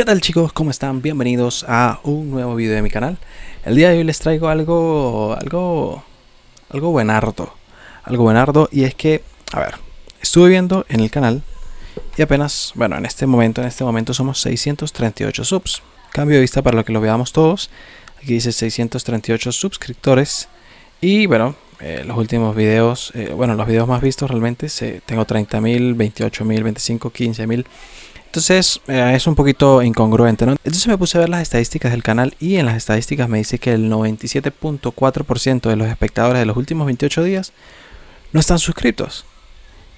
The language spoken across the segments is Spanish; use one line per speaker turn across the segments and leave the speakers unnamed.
¿Qué tal chicos? ¿Cómo están? Bienvenidos a un nuevo video de mi canal. El día de hoy les traigo algo, algo, algo buenardo, algo buenardo y es que, a ver, estuve viendo en el canal y apenas, bueno, en este momento, en este momento somos 638 subs. Cambio de vista para lo que lo veamos todos. Aquí dice 638 suscriptores y bueno, eh, los últimos videos, eh, bueno, los videos más vistos realmente, se, tengo 30.000, 28.000, 25.000, 15.000. Entonces eh, es un poquito incongruente, ¿no? Entonces me puse a ver las estadísticas del canal y en las estadísticas me dice que el 97.4% de los espectadores de los últimos 28 días no están suscritos.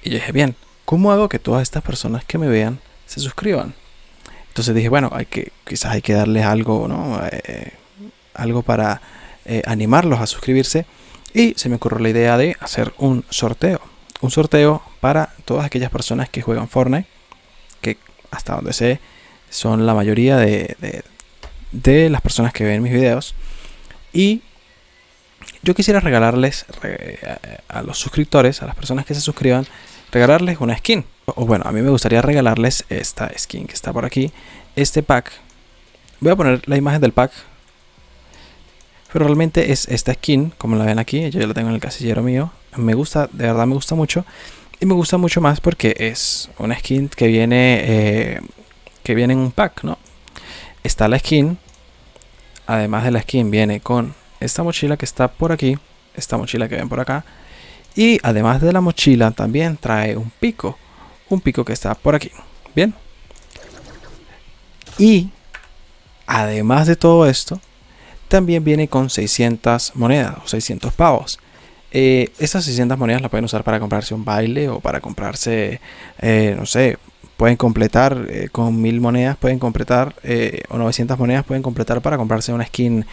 Y yo dije, bien, ¿cómo hago que todas estas personas que me vean se suscriban? Entonces dije, bueno, hay que, quizás hay que darles algo, ¿no? Eh, algo para eh, animarlos a suscribirse. Y se me ocurrió la idea de hacer un sorteo. Un sorteo para todas aquellas personas que juegan Fortnite hasta donde sé, son la mayoría de, las personas que ven mis videos. Y yo quisiera regalarles a los suscriptores, a las personas que se suscriban, regalarles una skin. O bueno, a mí me gustaría regalarles esta skin que está por aquí, este pack. Voy a poner la imagen del pack. Pero realmente es esta skin, como la ven aquí, yo ya la tengo en el casillero mío. Me gusta, de verdad me gusta mucho. Y me gusta mucho más porque es una skin que viene, eh, que viene en un pack, ¿no? Está la skin. Además de la skin viene con esta mochila que está por aquí. Esta mochila que ven por acá. Y además de la mochila también trae un pico. Un pico que está por aquí. Bien. Y además de todo esto, también viene con 600 monedas o 600 pavos. Eh, esas 600 monedas las pueden usar para comprarse un baile o para comprarse, eh, no sé, pueden completar eh, con 1000 monedas, pueden completar, o 900 monedas pueden completar para comprarse una skin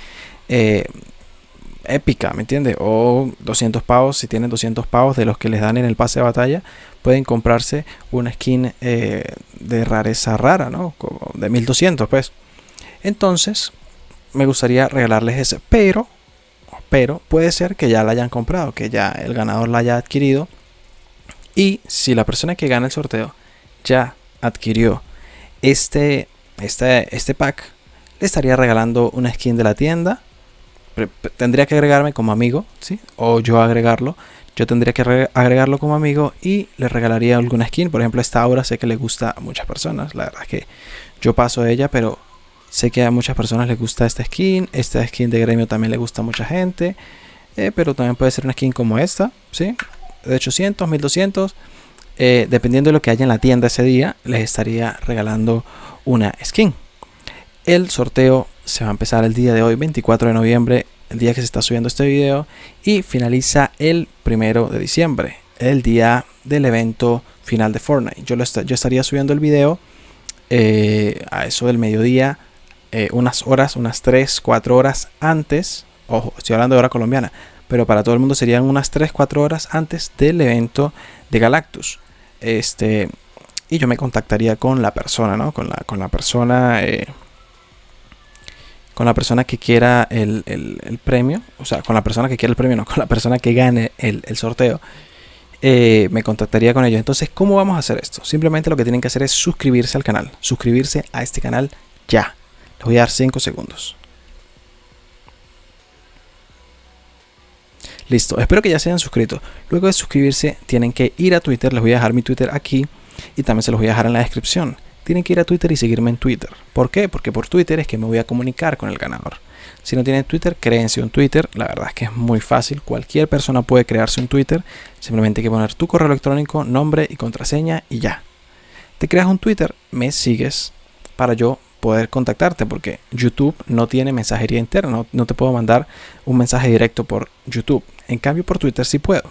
épica, ¿me entiendes? O 200 pavos, si tienen 200 pavos de los que les dan en el pase de batalla, pueden comprarse una skin de rareza rara, ¿no? de 1200, pues. Entonces, me gustaría regalarles ese, pero pero puede ser que ya la hayan comprado, que ya el ganador la haya adquirido. Y si la persona que gana el sorteo ya adquirió este, este, este pack, le estaría regalando una skin de la tienda. Tendría que agregarme como amigo, ¿sí? O yo agregarlo. Yo tendría que agregarlo como amigo y le regalaría alguna skin. Por ejemplo, esta aura sé que le gusta a muchas personas. La verdad es que yo paso a ella, pero Sé que a muchas personas les gusta esta skin, esta skin de gremio también le gusta a mucha gente, eh, pero también puede ser una skin como esta, ¿sí? De 800, 1200, eh, dependiendo de lo que haya en la tienda ese día, les estaría regalando una skin. El sorteo se va a empezar el día de hoy, 24 de noviembre, el día que se está subiendo este video, y finaliza el primero de diciembre, el día del evento final de Fortnite. Yo, yo estaría subiendo el video eh, a eso del mediodía eh, unas horas, unas 3, 4 horas antes, ojo, estoy hablando de hora colombiana, pero para todo el mundo serían unas 3, 4 horas antes del evento de Galactus. Este, y yo me contactaría con la persona, ¿no? Con la, con la persona... Eh, con la persona que quiera el, premio, o sea, con la persona que quiera el premio, no, con la persona que gane el, sorteo, eh, me contactaría con ellos. Entonces, ¿cómo vamos a hacer esto? Simplemente lo que tienen que hacer es suscribirse al canal, suscribirse a este canal ya. Les voy a dar 5 segundos. Listo, espero que ya se hayan suscrito. Luego de suscribirse, tienen que ir a Twitter. Les voy a dejar mi Twitter aquí y también se los voy a dejar en la descripción. Tienen que ir a Twitter y seguirme en Twitter. ¿Por qué? Porque por Twitter es que me voy a comunicar con el ganador. Si no tienen Twitter, créense un Twitter. La verdad es que es muy fácil. Cualquier persona puede crearse un Twitter. Simplemente hay que poner tu correo electrónico, nombre y contraseña y ya. Te creas un Twitter, me sigues para yo poder contactarte porque YouTube no tiene mensajería interna, no, te puedo mandar un mensaje directo por YouTube. En cambio por Twitter sí puedo.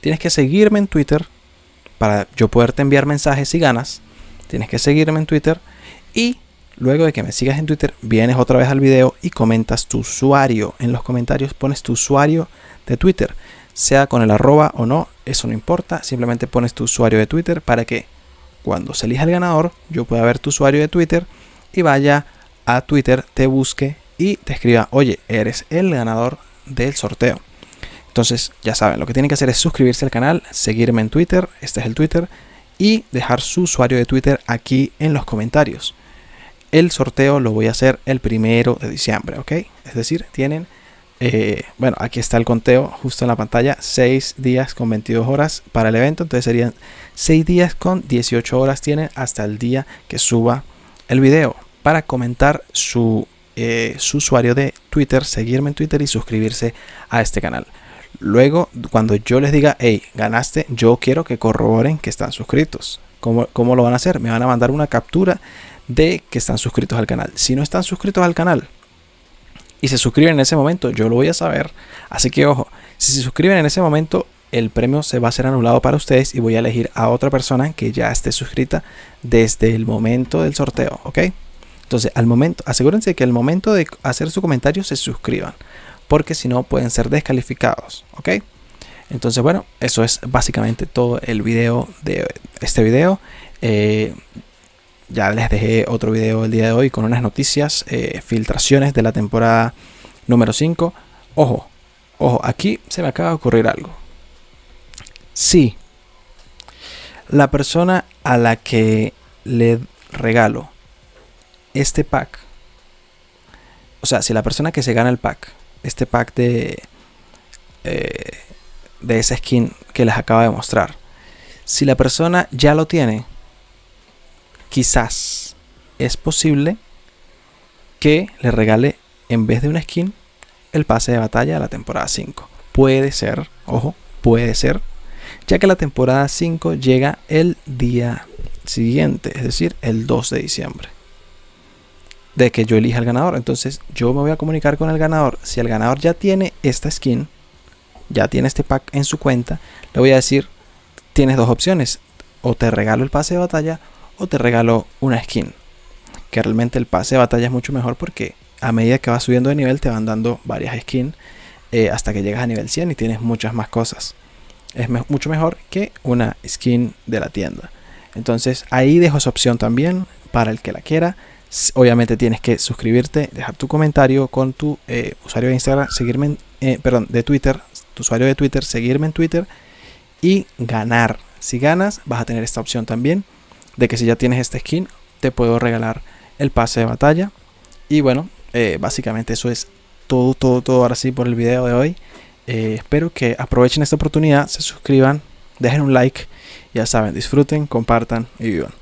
Tienes que seguirme en Twitter para yo poderte enviar mensajes si ganas. Tienes que seguirme en Twitter y luego de que me sigas en Twitter vienes otra vez al video y comentas tu usuario. En los comentarios pones tu usuario de Twitter, sea con el arroba o no, eso no importa, simplemente pones tu usuario de Twitter para que cuando se elija el ganador, yo pueda ver tu usuario de Twitter y vaya a Twitter, te busque y te escriba, oye, eres el ganador del sorteo. Entonces, ya saben, lo que tienen que hacer es suscribirse al canal, seguirme en Twitter, este es el Twitter, y dejar su usuario de Twitter aquí en los comentarios. El sorteo lo voy a hacer el primero de diciembre, ¿ok? Es decir, tienen, eh, bueno, aquí está el conteo justo en la pantalla, 6 días con 22 horas para el evento, entonces serían 6 días con 18 horas tienen hasta el día que suba el video para comentar eh, su, usuario de Twitter, seguirme en Twitter y suscribirse a este canal. Luego, cuando yo les diga, hey, ganaste, yo quiero que corroboren que están suscritos. ¿Cómo, ¿Cómo, lo van a hacer? Me van a mandar una captura de que están suscritos al canal. Si no están suscritos al canal y se suscriben en ese momento, yo lo voy a saber. Así que ojo, si se suscriben en ese momento, el premio se va a ser anulado para ustedes y voy a elegir a otra persona que ya esté suscrita desde el momento del sorteo, ¿ok? Entonces, al momento, asegúrense que al momento de hacer su comentario se suscriban, porque si no pueden ser descalificados, ¿ok? Entonces, bueno, eso es básicamente todo el video de este video. Eh, ya les dejé otro video el día de hoy con unas noticias, eh, filtraciones de la temporada número 5. Ojo, ojo, aquí se me acaba de ocurrir algo si la persona a la que le regalo este pack, o sea, si la persona que se gana el pack, este pack de, eh, de esa skin que les acabo de mostrar, si la persona ya lo tiene, quizás es posible que le regale en vez de una skin el pase de batalla a la temporada 5. Puede ser, ojo, puede ser, ya que la temporada 5 llega el día siguiente, es decir, el 2 de diciembre. De que yo elija al ganador. Entonces yo me voy a comunicar con el ganador. Si el ganador ya tiene esta skin, ya tiene este pack en su cuenta, le voy a decir, tienes dos opciones. O te regalo el pase de batalla o te regalo una skin. Que realmente el pase de batalla es mucho mejor porque a medida que vas subiendo de nivel te van dando varias skins eh, hasta que llegas a nivel 100 y tienes muchas más cosas es mucho mejor que una skin de la tienda. Entonces ahí dejo esa opción también para el que la quiera. Obviamente tienes que suscribirte, dejar tu comentario con tu eh, usuario de Instagram, seguirme, en, eh, perdón, de Twitter, tu usuario de Twitter, seguirme en Twitter y ganar. Si ganas, vas a tener esta opción también de que si ya tienes esta skin, te puedo regalar el pase de batalla. Y bueno, eh, básicamente eso es todo, todo, todo ahora sí por el video de hoy. Eh, espero que aprovechen esta oportunidad, se suscriban, dejen un like, ya saben, disfruten, compartan y vivan.